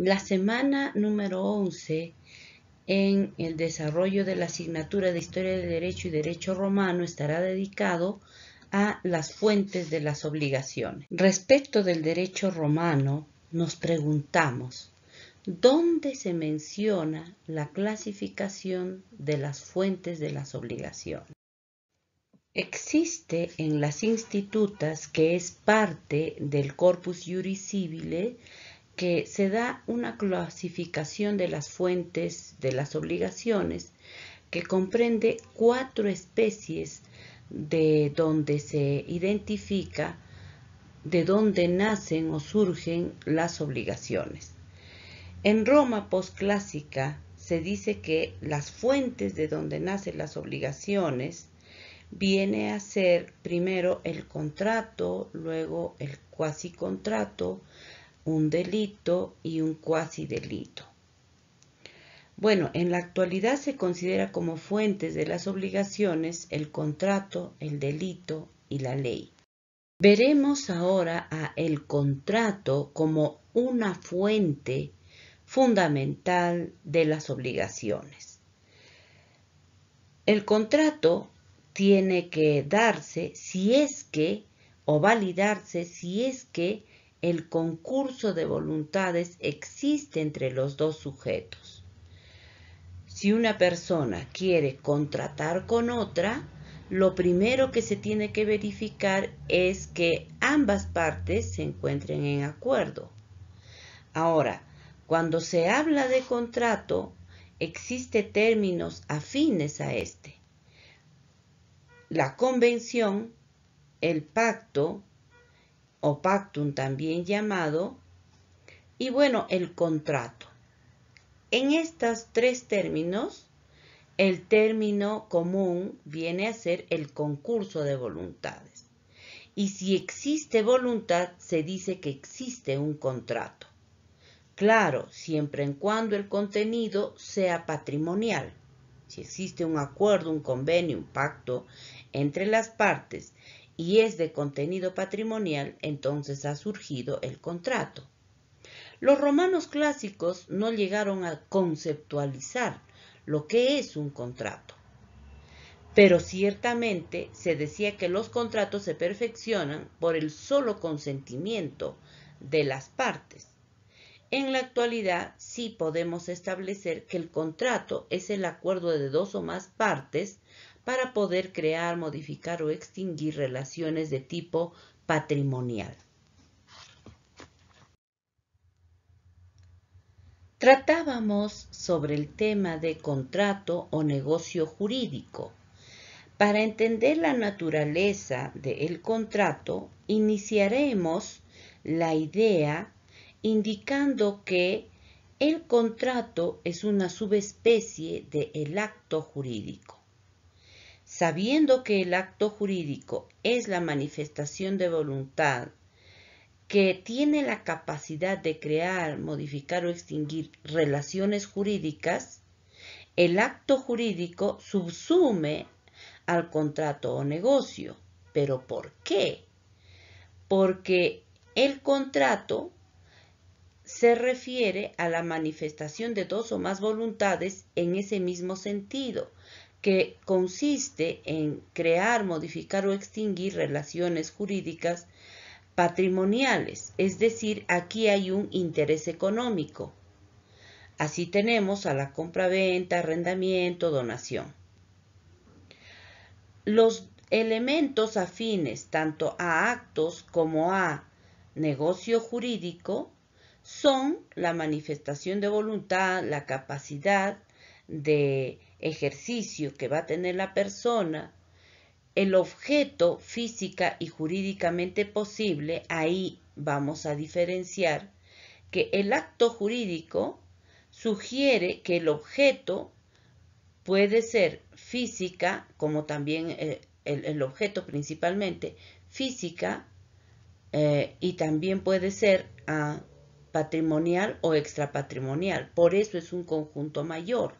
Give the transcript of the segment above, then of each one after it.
La semana número 11 en el desarrollo de la asignatura de Historia de Derecho y Derecho Romano estará dedicado a las fuentes de las obligaciones. Respecto del derecho romano, nos preguntamos, ¿dónde se menciona la clasificación de las fuentes de las obligaciones? Existe en las institutas, que es parte del corpus juris civile, que se da una clasificación de las fuentes de las obligaciones que comprende cuatro especies de donde se identifica de dónde nacen o surgen las obligaciones. En Roma posclásica se dice que las fuentes de donde nacen las obligaciones viene a ser primero el contrato, luego el cuasi contrato, un delito y un cuasi delito. Bueno, en la actualidad se considera como fuentes de las obligaciones el contrato, el delito y la ley. Veremos ahora a el contrato como una fuente fundamental de las obligaciones. El contrato tiene que darse si es que o validarse si es que el concurso de voluntades existe entre los dos sujetos. Si una persona quiere contratar con otra, lo primero que se tiene que verificar es que ambas partes se encuentren en acuerdo. Ahora, cuando se habla de contrato, existe términos afines a este. La convención, el pacto, o pactum también llamado, y bueno, el contrato. En estos tres términos, el término común viene a ser el concurso de voluntades. Y si existe voluntad, se dice que existe un contrato. Claro, siempre en cuando el contenido sea patrimonial. Si existe un acuerdo, un convenio, un pacto entre las partes y es de contenido patrimonial, entonces ha surgido el contrato. Los romanos clásicos no llegaron a conceptualizar lo que es un contrato. Pero ciertamente se decía que los contratos se perfeccionan por el solo consentimiento de las partes. En la actualidad sí podemos establecer que el contrato es el acuerdo de dos o más partes para poder crear, modificar o extinguir relaciones de tipo patrimonial. Tratábamos sobre el tema de contrato o negocio jurídico. Para entender la naturaleza del contrato, iniciaremos la idea indicando que el contrato es una subespecie del acto jurídico sabiendo que el acto jurídico es la manifestación de voluntad que tiene la capacidad de crear, modificar o extinguir relaciones jurídicas, el acto jurídico subsume al contrato o negocio. ¿Pero por qué? Porque el contrato se refiere a la manifestación de dos o más voluntades en ese mismo sentido, que consiste en crear, modificar o extinguir relaciones jurídicas patrimoniales, es decir, aquí hay un interés económico. Así tenemos a la compra-venta, arrendamiento, donación. Los elementos afines tanto a actos como a negocio jurídico son la manifestación de voluntad, la capacidad de ejercicio que va a tener la persona, el objeto física y jurídicamente posible, ahí vamos a diferenciar que el acto jurídico sugiere que el objeto puede ser física, como también eh, el, objeto principalmente, física, eh, y también puede ser ah, patrimonial o extrapatrimonial. Por eso es un conjunto mayor.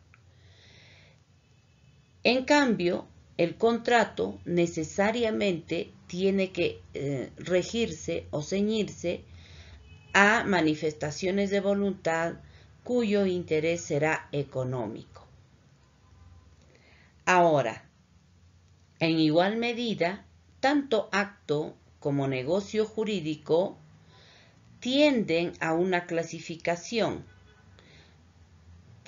En cambio, el contrato necesariamente tiene que eh, regirse o ceñirse a manifestaciones de voluntad cuyo interés será económico. Ahora, en igual medida, tanto acto como negocio jurídico tienden a una clasificación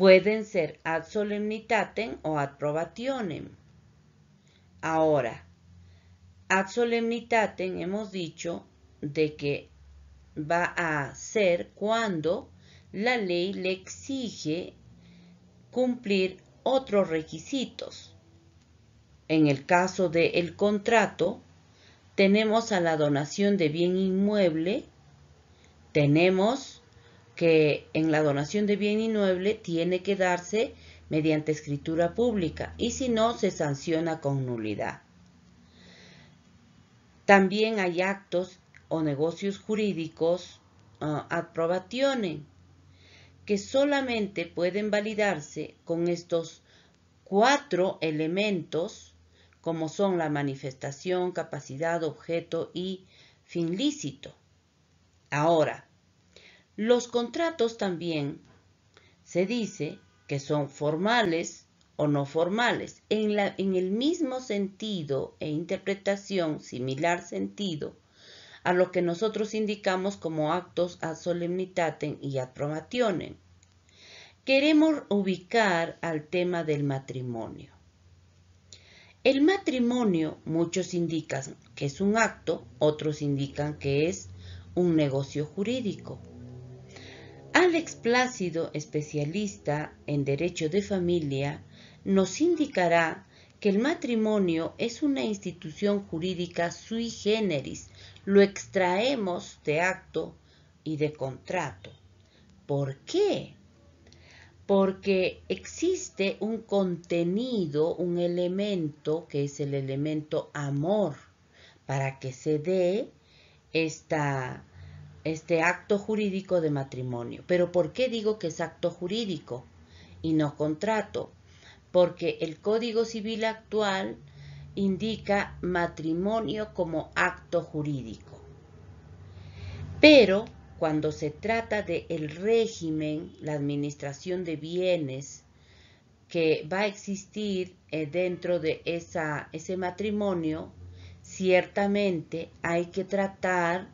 Pueden ser ad solemnitatem o ad probationem. Ahora, ad solemnitatem hemos dicho de que va a ser cuando la ley le exige cumplir otros requisitos. En el caso del contrato, tenemos a la donación de bien inmueble, tenemos que en la donación de bien inmueble tiene que darse mediante escritura pública y si no se sanciona con nulidad. También hay actos o negocios jurídicos ah, aprobaciones que solamente pueden validarse con estos cuatro elementos como son la manifestación, capacidad, objeto y fin lícito. Ahora, los contratos también se dice que son formales o no formales, en, el mismo sentido e interpretación, similar sentido, a lo que nosotros indicamos como actos ad solemnitatem y ad probationem. Queremos ubicar al tema del matrimonio. El matrimonio, muchos indican que es un acto, otros indican que es un negocio jurídico. Alex Plácido, especialista en derecho de familia, nos indicará que el matrimonio es una institución jurídica sui generis, lo extraemos de acto y de contrato. ¿Por qué? Porque existe un contenido, un elemento que es el elemento amor, para que se dé esta este acto jurídico de matrimonio. Pero ¿por qué digo que es acto jurídico y no contrato? Porque el Código Civil actual indica matrimonio como acto jurídico. Pero cuando se trata del régimen, la administración de bienes que va a existir eh, dentro de esa, ese matrimonio, ciertamente hay que tratar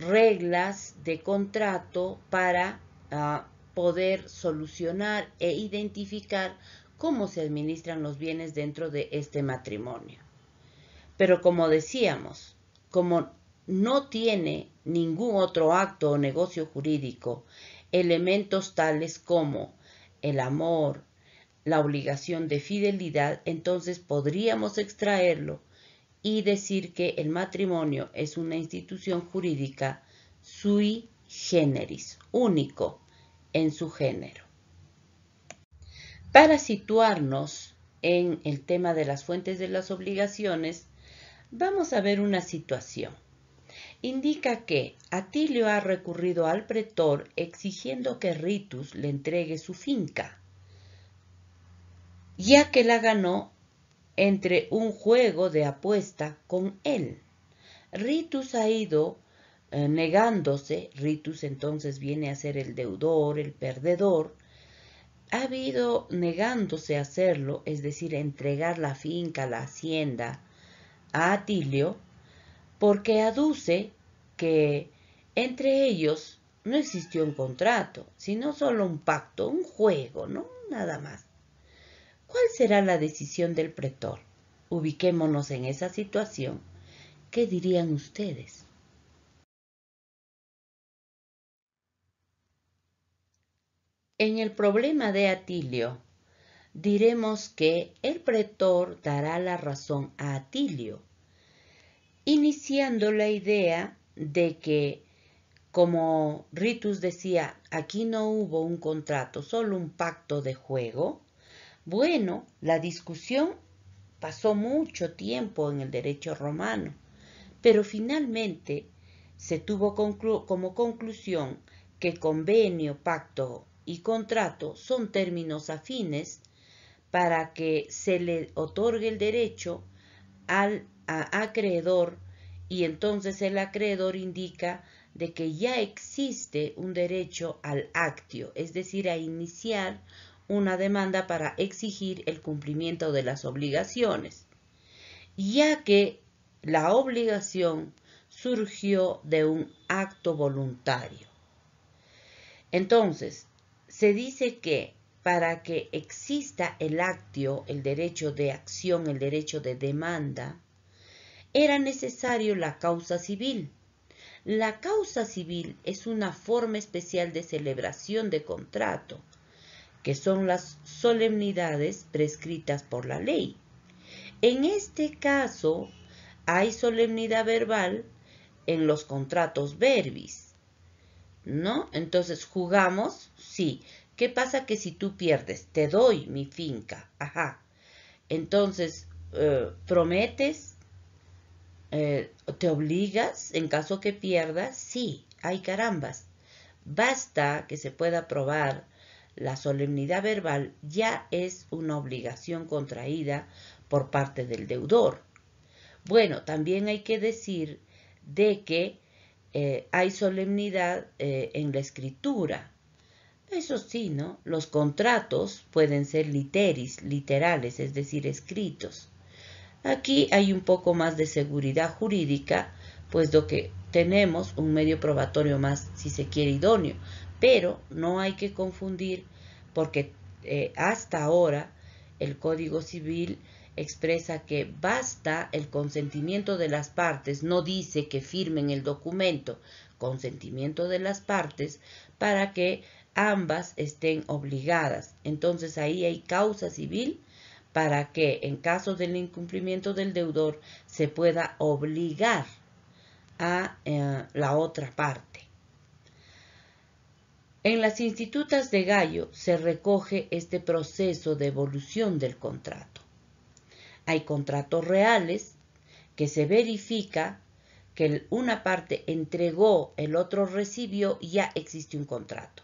reglas de contrato para ah, poder solucionar e identificar cómo se administran los bienes dentro de este matrimonio. Pero como decíamos, como no tiene ningún otro acto o negocio jurídico elementos tales como el amor, la obligación de fidelidad, entonces podríamos extraerlo y decir que el matrimonio es una institución jurídica sui generis, único en su género. Para situarnos en el tema de las fuentes de las obligaciones, vamos a ver una situación. Indica que Atilio ha recurrido al pretor exigiendo que Ritus le entregue su finca, ya que la ganó entre un juego de apuesta con él. Ritus ha ido eh, negándose, Ritus entonces viene a ser el deudor, el perdedor, ha ido negándose a hacerlo, es decir, entregar la finca, la hacienda a Atilio, porque aduce que entre ellos no existió un contrato, sino solo un pacto, un juego, ¿no? Nada más. ¿Cuál será la decisión del pretor? Ubiquémonos en esa situación. ¿Qué dirían ustedes? En el problema de Atilio, diremos que el pretor dará la razón a Atilio, iniciando la idea de que, como Ritus decía, aquí no hubo un contrato, solo un pacto de juego, bueno, la discusión pasó mucho tiempo en el derecho romano, pero finalmente se tuvo como conclusión que convenio, pacto y contrato son términos afines para que se le otorgue el derecho al acreedor y entonces el acreedor indica de que ya existe un derecho al actio, es decir, a iniciar una demanda para exigir el cumplimiento de las obligaciones, ya que la obligación surgió de un acto voluntario. Entonces, se dice que para que exista el actio, el derecho de acción, el derecho de demanda, era necesario la causa civil. La causa civil es una forma especial de celebración de contrato que son las solemnidades prescritas por la ley. En este caso, hay solemnidad verbal en los contratos verbis, ¿no? Entonces, ¿jugamos? Sí. ¿Qué pasa que si tú pierdes? Te doy mi finca, ajá. Entonces, eh, ¿prometes? Eh, ¿Te obligas en caso que pierdas? Sí, hay carambas. Basta que se pueda probar la solemnidad verbal ya es una obligación contraída por parte del deudor. Bueno, también hay que decir de que eh, hay solemnidad eh, en la escritura. Eso sí, ¿no? Los contratos pueden ser literis, literales, es decir, escritos. Aquí hay un poco más de seguridad jurídica, puesto que tenemos un medio probatorio más, si se quiere, idóneo, pero no hay que confundir porque eh, hasta ahora el Código Civil expresa que basta el consentimiento de las partes, no dice que firmen el documento, consentimiento de las partes para que ambas estén obligadas. Entonces ahí hay causa civil para que en caso del incumplimiento del deudor se pueda obligar a eh, la otra parte. En las institutas de Gallo se recoge este proceso de evolución del contrato. Hay contratos reales que se verifica que una parte entregó, el otro recibió y ya existe un contrato.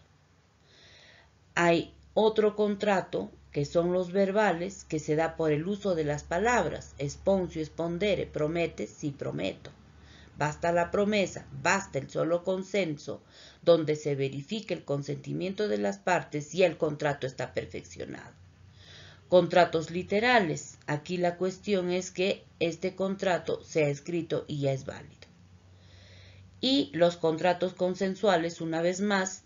Hay otro contrato que son los verbales que se da por el uso de las palabras, esponcio, espondere, promete, sí prometo. Basta la promesa, basta el solo consenso, donde se verifique el consentimiento de las partes y el contrato está perfeccionado. Contratos literales. Aquí la cuestión es que este contrato sea escrito y ya es válido. Y los contratos consensuales, una vez más,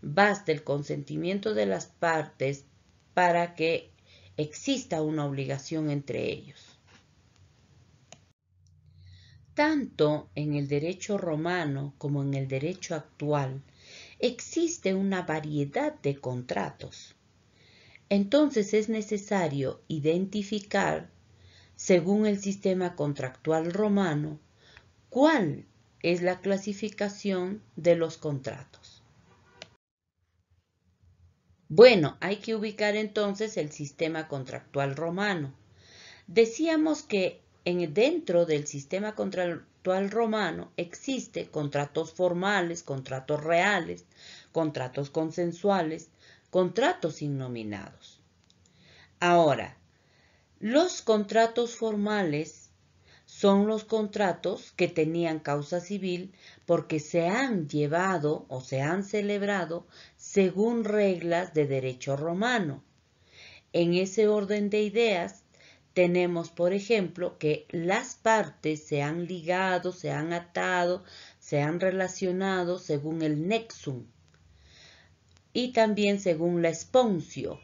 basta el consentimiento de las partes para que exista una obligación entre ellos. Tanto en el derecho romano como en el derecho actual existe una variedad de contratos. Entonces es necesario identificar, según el sistema contractual romano, cuál es la clasificación de los contratos. Bueno, hay que ubicar entonces el sistema contractual romano. Decíamos que dentro del sistema contractual romano existe contratos formales, contratos reales, contratos consensuales, contratos innominados. Ahora, los contratos formales son los contratos que tenían causa civil porque se han llevado o se han celebrado según reglas de derecho romano. En ese orden de ideas, tenemos, por ejemplo, que las partes se han ligado, se han atado, se han relacionado según el nexum y también según la esponcio.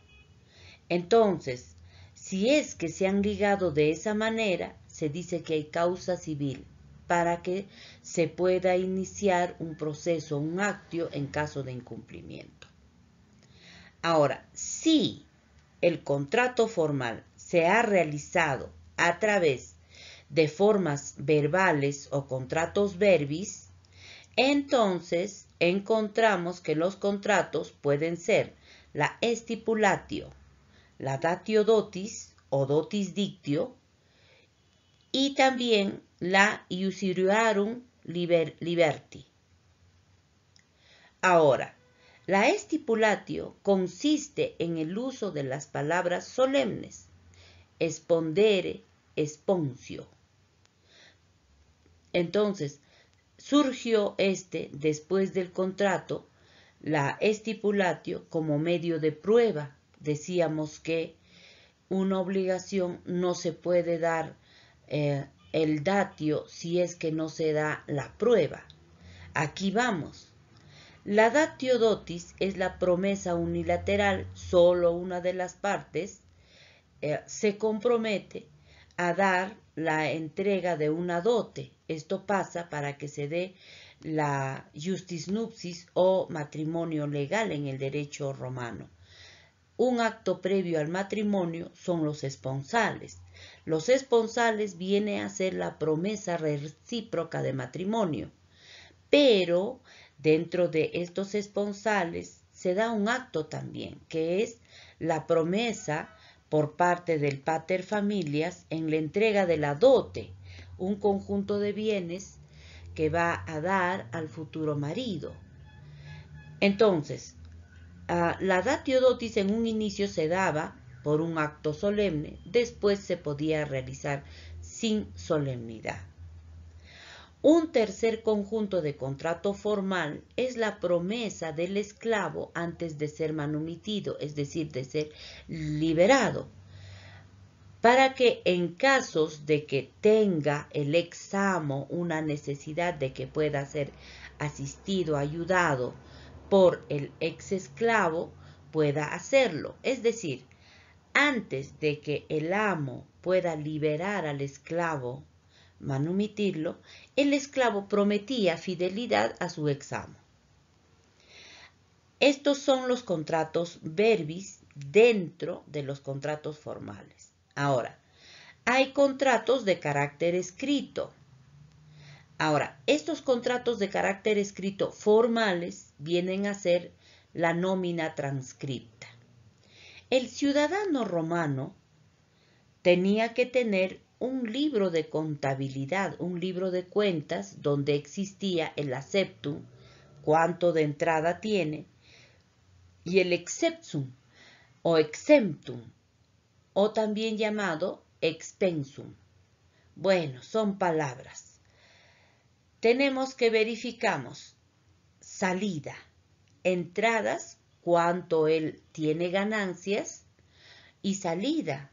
Entonces, si es que se han ligado de esa manera, se dice que hay causa civil para que se pueda iniciar un proceso, un actio en caso de incumplimiento. Ahora, si el contrato formal se ha realizado a través de formas verbales o contratos verbis, entonces encontramos que los contratos pueden ser la estipulatio, la datio dotis o dotis dictio y también la iusiriarum liberti. Ahora, la estipulatio consiste en el uso de las palabras solemnes espondere, esponcio. Entonces, surgió este después del contrato, la estipulatio como medio de prueba. Decíamos que una obligación no se puede dar eh, el datio si es que no se da la prueba. Aquí vamos. La datio dotis es la promesa unilateral, solo una de las partes, eh, se compromete a dar la entrega de una dote. Esto pasa para que se dé la justis nupsis o matrimonio legal en el derecho romano. Un acto previo al matrimonio son los esponsales. Los esponsales viene a ser la promesa recíproca de matrimonio, pero dentro de estos esponsales se da un acto también, que es la promesa por parte del pater familias en la entrega de la dote, un conjunto de bienes que va a dar al futuro marido. Entonces, ah, la datio en un inicio se daba por un acto solemne, después se podía realizar sin solemnidad. Un tercer conjunto de contrato formal es la promesa del esclavo antes de ser manumitido, es decir, de ser liberado, para que en casos de que tenga el examo una necesidad de que pueda ser asistido, ayudado por el ex esclavo, pueda hacerlo. Es decir, antes de que el amo pueda liberar al esclavo manumitirlo, el esclavo prometía fidelidad a su examo. Estos son los contratos verbis dentro de los contratos formales. Ahora, hay contratos de carácter escrito. Ahora, estos contratos de carácter escrito formales vienen a ser la nómina transcripta. El ciudadano romano tenía que tener un libro de contabilidad, un libro de cuentas donde existía el aceptum, cuánto de entrada tiene, y el exceptum o exemptum, o también llamado expensum. Bueno, son palabras. Tenemos que verificamos salida, entradas, cuánto él tiene ganancias, y salida,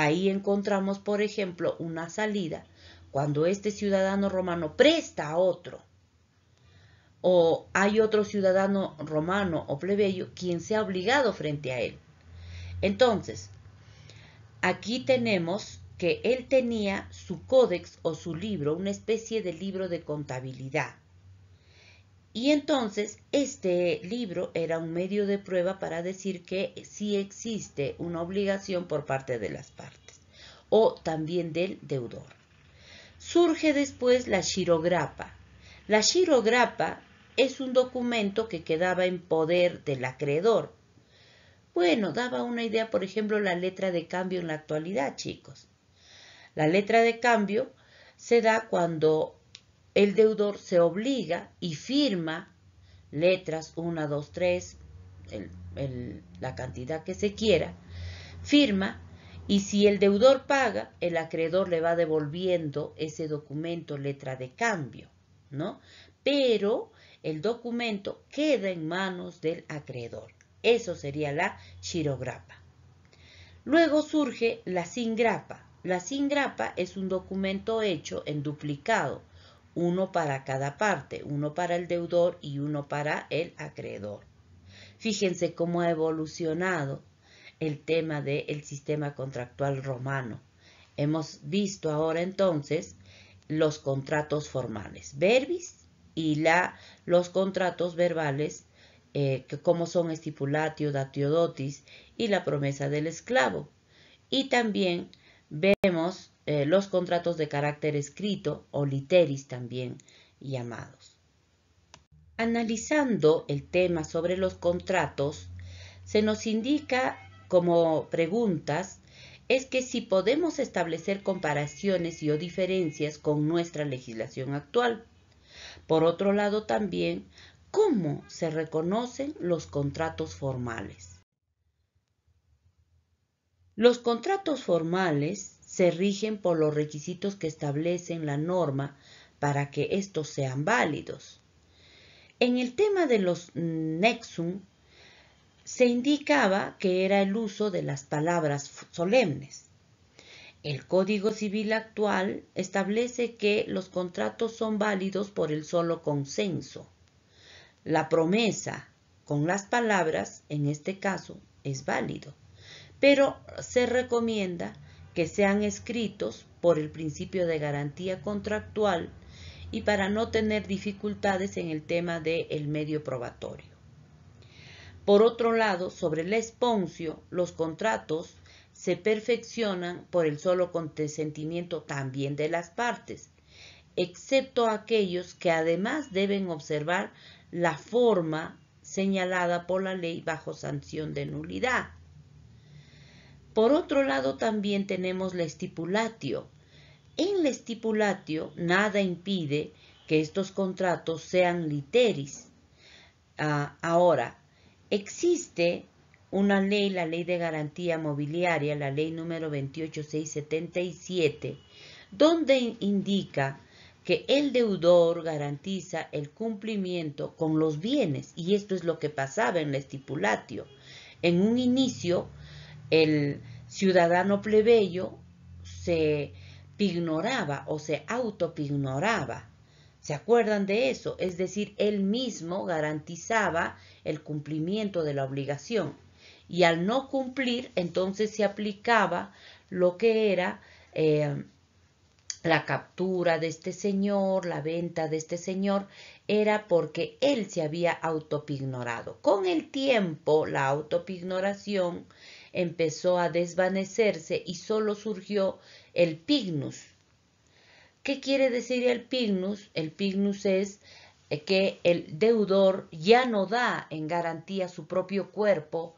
Ahí encontramos, por ejemplo, una salida cuando este ciudadano romano presta a otro o hay otro ciudadano romano o plebeyo quien se ha obligado frente a él. Entonces, aquí tenemos que él tenía su códex o su libro, una especie de libro de contabilidad. Y entonces este libro era un medio de prueba para decir que sí existe una obligación por parte de las partes o también del deudor. Surge después la xirograpa. La xirograpa es un documento que quedaba en poder del acreedor. Bueno, daba una idea, por ejemplo, la letra de cambio en la actualidad, chicos. La letra de cambio se da cuando el deudor se obliga y firma letras 1, 2, 3, la cantidad que se quiera, firma y si el deudor paga, el acreedor le va devolviendo ese documento letra de cambio, ¿no? Pero el documento queda en manos del acreedor. Eso sería la chirografa. Luego surge la singrapa. La singrapa es un documento hecho en duplicado uno para cada parte, uno para el deudor y uno para el acreedor. Fíjense cómo ha evolucionado el tema del sistema contractual romano. Hemos visto ahora entonces los contratos formales, verbis y la, los contratos verbales, eh, como son estipulatio, datiodotis y la promesa del esclavo. Y también vemos eh, los contratos de carácter escrito o literis también llamados. Analizando el tema sobre los contratos, se nos indica como preguntas es que si podemos establecer comparaciones y o diferencias con nuestra legislación actual. Por otro lado también, ¿cómo se reconocen los contratos formales? Los contratos formales se rigen por los requisitos que establecen la norma para que estos sean válidos. En el tema de los nexum, se indicaba que era el uso de las palabras solemnes. El Código Civil actual establece que los contratos son válidos por el solo consenso. La promesa con las palabras, en este caso, es válido, pero se recomienda que sean escritos por el principio de garantía contractual y para no tener dificultades en el tema del medio probatorio. Por otro lado, sobre el esponcio, los contratos se perfeccionan por el solo consentimiento también de las partes, excepto aquellos que además deben observar la forma señalada por la ley bajo sanción de nulidad. Por otro lado, también tenemos la estipulatio. En la estipulatio, nada impide que estos contratos sean literis. Ah, ahora, existe una ley, la Ley de Garantía Mobiliaria, la Ley número 28677, donde indica que el deudor garantiza el cumplimiento con los bienes, y esto es lo que pasaba en la estipulatio. En un inicio, el ciudadano plebeyo se pignoraba o se autopignoraba. ¿Se acuerdan de eso? Es decir, él mismo garantizaba el cumplimiento de la obligación. Y al no cumplir, entonces se aplicaba lo que era eh, la captura de este señor, la venta de este señor, era porque él se había autopignorado. Con el tiempo, la autopignoración empezó a desvanecerse y solo surgió el pignus. ¿Qué quiere decir el pignus? El pignus es eh, que el deudor ya no da en garantía su propio cuerpo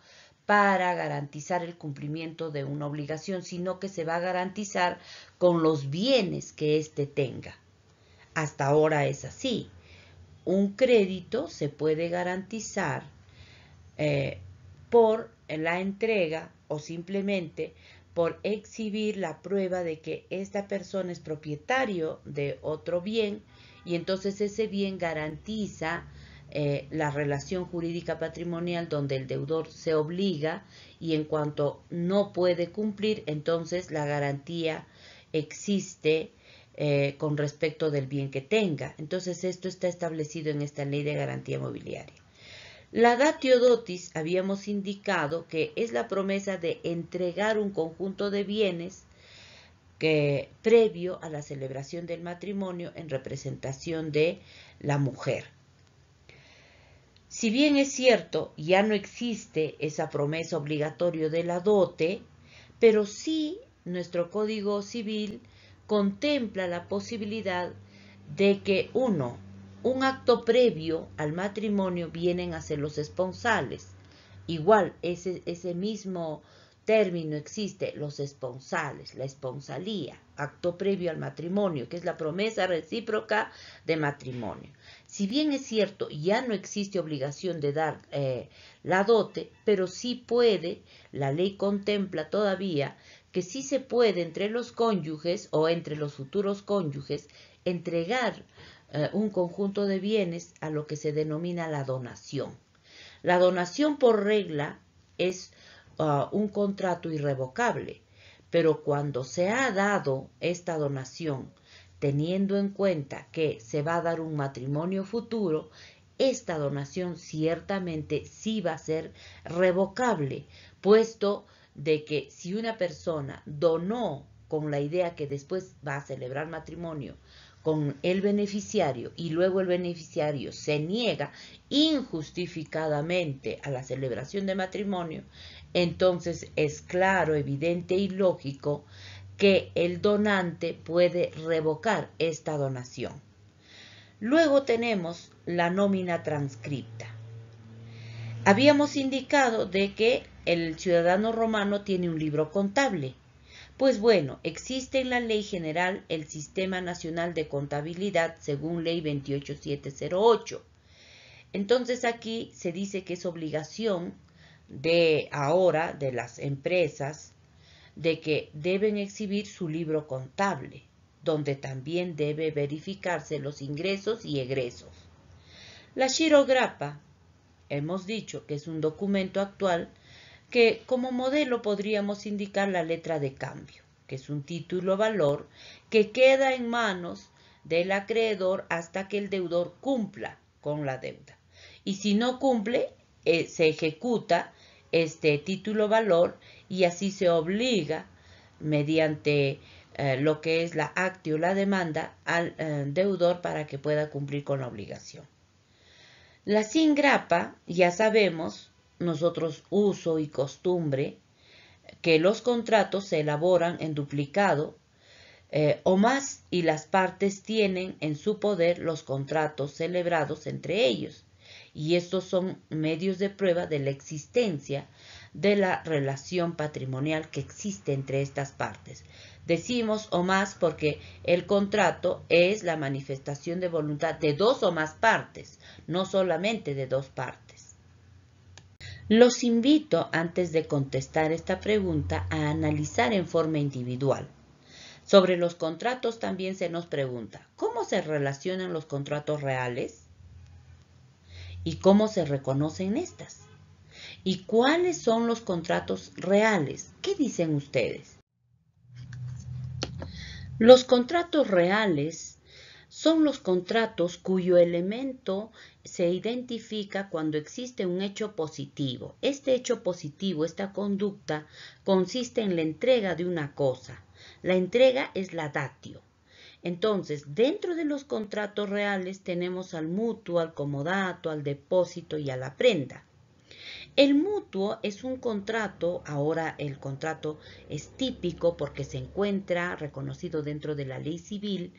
para garantizar el cumplimiento de una obligación, sino que se va a garantizar con los bienes que éste tenga. Hasta ahora es así. Un crédito se puede garantizar eh, por la entrega o simplemente por exhibir la prueba de que esta persona es propietario de otro bien y entonces ese bien garantiza eh, la relación jurídica patrimonial donde el deudor se obliga y en cuanto no puede cumplir, entonces la garantía existe eh, con respecto del bien que tenga. Entonces esto está establecido en esta ley de garantía mobiliaria. La datio dotis habíamos indicado que es la promesa de entregar un conjunto de bienes que previo a la celebración del matrimonio en representación de la mujer. Si bien es cierto, ya no existe esa promesa obligatoria de la dote, pero sí nuestro Código Civil contempla la posibilidad de que uno un acto previo al matrimonio vienen a ser los esponsales. Igual, ese, ese mismo término existe, los esponsales, la esponsalía, acto previo al matrimonio, que es la promesa recíproca de matrimonio. Si bien es cierto, ya no existe obligación de dar eh, la dote, pero sí puede, la ley contempla todavía que sí se puede entre los cónyuges o entre los futuros cónyuges entregar eh, un conjunto de bienes a lo que se denomina la donación. La donación por regla es ah, un contrato irrevocable, pero cuando se ha dado esta donación, teniendo en cuenta que se va a dar un matrimonio futuro, esta donación ciertamente sí va a ser revocable, puesto de que si una persona donó con la idea que después va a celebrar matrimonio con el beneficiario y luego el beneficiario se niega injustificadamente a la celebración de matrimonio, entonces es claro, evidente y lógico que el donante puede revocar esta donación. Luego tenemos la nómina transcripta. Habíamos indicado de que el ciudadano romano tiene un libro contable pues bueno, existe en la ley general el Sistema Nacional de Contabilidad según ley 28708. Entonces aquí se dice que es obligación de ahora de las empresas de que deben exhibir su libro contable, donde también debe verificarse los ingresos y egresos. La chirografa, hemos dicho que es un documento actual que como modelo podríamos indicar la letra de cambio, que es un título valor que queda en manos del acreedor hasta que el deudor cumpla con la deuda. Y si no cumple, eh, se ejecuta este título valor y así se obliga mediante eh, lo que es la o la demanda al eh, deudor para que pueda cumplir con la obligación. La sin grapa ya sabemos, nosotros uso y costumbre que los contratos se elaboran en duplicado eh, o más y las partes tienen en su poder los contratos celebrados entre ellos. Y estos son medios de prueba de la existencia de la relación patrimonial que existe entre estas partes. Decimos o más porque el contrato es la manifestación de voluntad de dos o más partes, no solamente de dos partes. Los invito, antes de contestar esta pregunta, a analizar en forma individual. Sobre los contratos también se nos pregunta, ¿cómo se relacionan los contratos reales? ¿Y cómo se reconocen estas? ¿Y cuáles son los contratos reales? ¿Qué dicen ustedes? Los contratos reales son los contratos cuyo elemento se identifica cuando existe un hecho positivo. Este hecho positivo, esta conducta, consiste en la entrega de una cosa. La entrega es la datio. Entonces, dentro de los contratos reales tenemos al mutuo, al comodato, al depósito y a la prenda. El mutuo es un contrato, ahora el contrato es típico porque se encuentra reconocido dentro de la ley civil,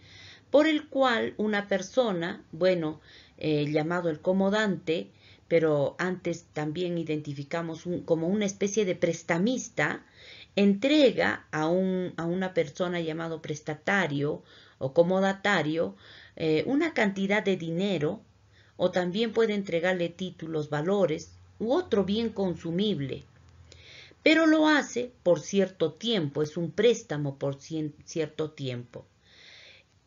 por el cual una persona, bueno, eh, llamado el comodante, pero antes también identificamos como una especie de prestamista, entrega a, una persona llamado prestatario o comodatario eh, una cantidad de dinero o también puede entregarle títulos, valores u otro bien consumible. Pero lo hace por cierto tiempo, es un préstamo por cierto tiempo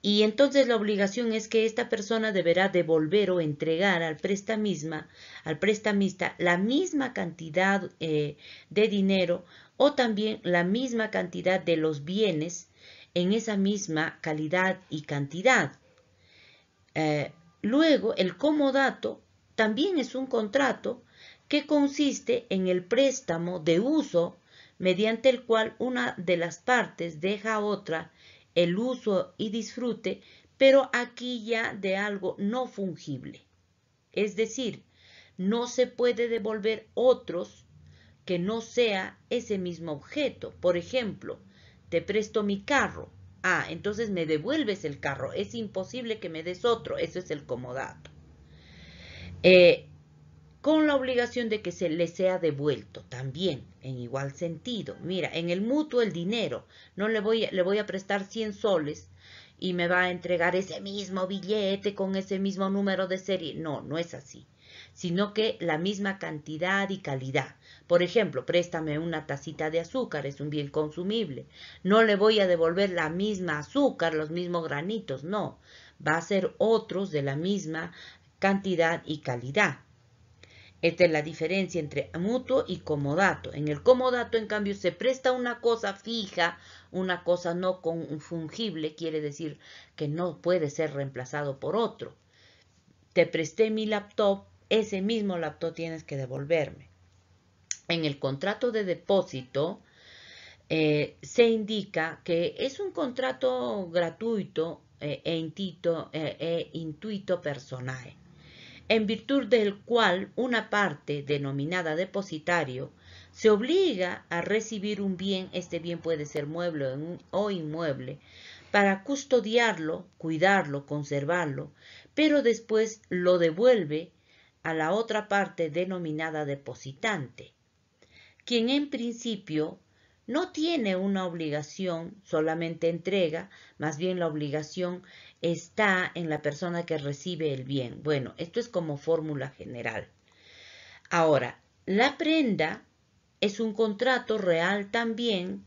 y entonces la obligación es que esta persona deberá devolver o entregar al al prestamista la misma cantidad eh, de dinero o también la misma cantidad de los bienes en esa misma calidad y cantidad. Eh, luego, el comodato también es un contrato que consiste en el préstamo de uso mediante el cual una de las partes deja a otra el uso y disfrute, pero aquí ya de algo no fungible. Es decir, no se puede devolver otros que no sea ese mismo objeto. Por ejemplo, te presto mi carro. Ah, entonces me devuelves el carro. Es imposible que me des otro. Eso es el comodato. Eh, con la obligación de que se le sea devuelto también, en igual sentido. Mira, en el mutuo el dinero, no le voy, le voy a prestar 100 soles y me va a entregar ese mismo billete con ese mismo número de serie. No, no es así, sino que la misma cantidad y calidad. Por ejemplo, préstame una tacita de azúcar, es un bien consumible. No le voy a devolver la misma azúcar, los mismos granitos, no. Va a ser otros de la misma cantidad y calidad. Esta es la diferencia entre mutuo y comodato. En el comodato, en cambio, se presta una cosa fija, una cosa no fungible, quiere decir que no puede ser reemplazado por otro. Te presté mi laptop, ese mismo laptop tienes que devolverme. En el contrato de depósito, eh, se indica que es un contrato gratuito eh, e, eh, e, intuito personal en virtud del cual una parte, denominada depositario, se obliga a recibir un bien, este bien puede ser mueble o inmueble, para custodiarlo, cuidarlo, conservarlo, pero después lo devuelve a la otra parte denominada depositante, quien en principio no tiene una obligación, solamente entrega, más bien la obligación está en la persona que recibe el bien. Bueno, esto es como fórmula general. Ahora, la prenda es un contrato real también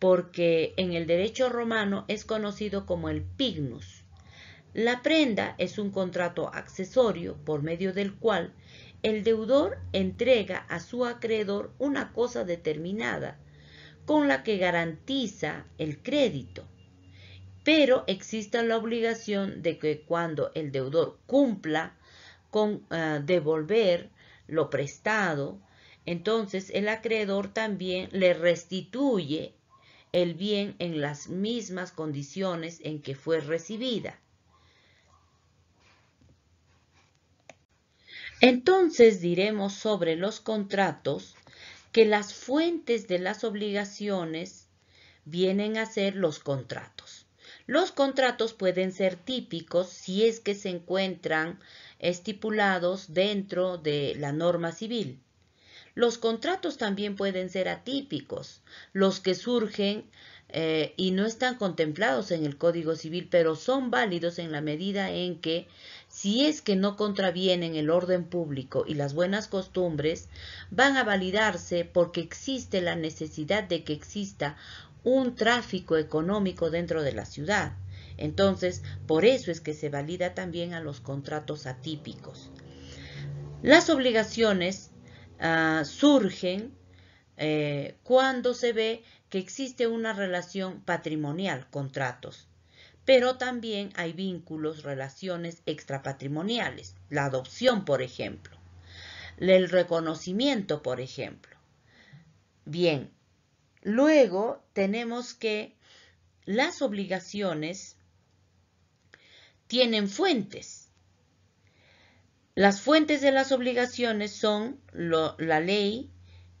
porque en el derecho romano es conocido como el pignus. La prenda es un contrato accesorio por medio del cual el deudor entrega a su acreedor una cosa determinada, con la que garantiza el crédito, pero exista la obligación de que cuando el deudor cumpla con eh, devolver lo prestado, entonces el acreedor también le restituye el bien en las mismas condiciones en que fue recibida. Entonces diremos sobre los contratos que las fuentes de las obligaciones vienen a ser los contratos. Los contratos pueden ser típicos si es que se encuentran estipulados dentro de la norma civil. Los contratos también pueden ser atípicos, los que surgen eh, y no están contemplados en el Código Civil, pero son válidos en la medida en que si es que no contravienen el orden público y las buenas costumbres, van a validarse porque existe la necesidad de que exista un tráfico económico dentro de la ciudad. Entonces, por eso es que se valida también a los contratos atípicos. Las obligaciones ah, surgen eh, cuando se ve que existe una relación patrimonial, contratos pero también hay vínculos, relaciones extrapatrimoniales, la adopción, por ejemplo, el reconocimiento, por ejemplo. Bien, luego tenemos que las obligaciones tienen fuentes. Las fuentes de las obligaciones son la ley,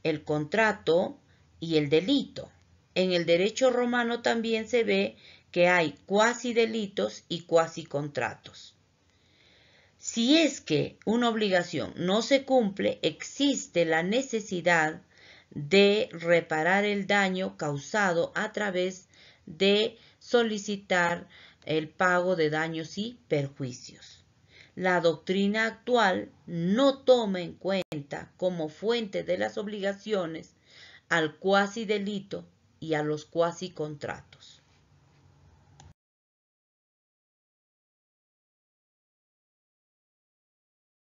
el contrato y el delito. En el derecho romano también se ve que hay cuasi delitos y cuasi contratos. Si es que una obligación no se cumple, existe la necesidad de reparar el daño causado a través de solicitar el pago de daños y perjuicios. La doctrina actual no toma en cuenta como fuente de las obligaciones al cuasi delito y a los cuasi contratos.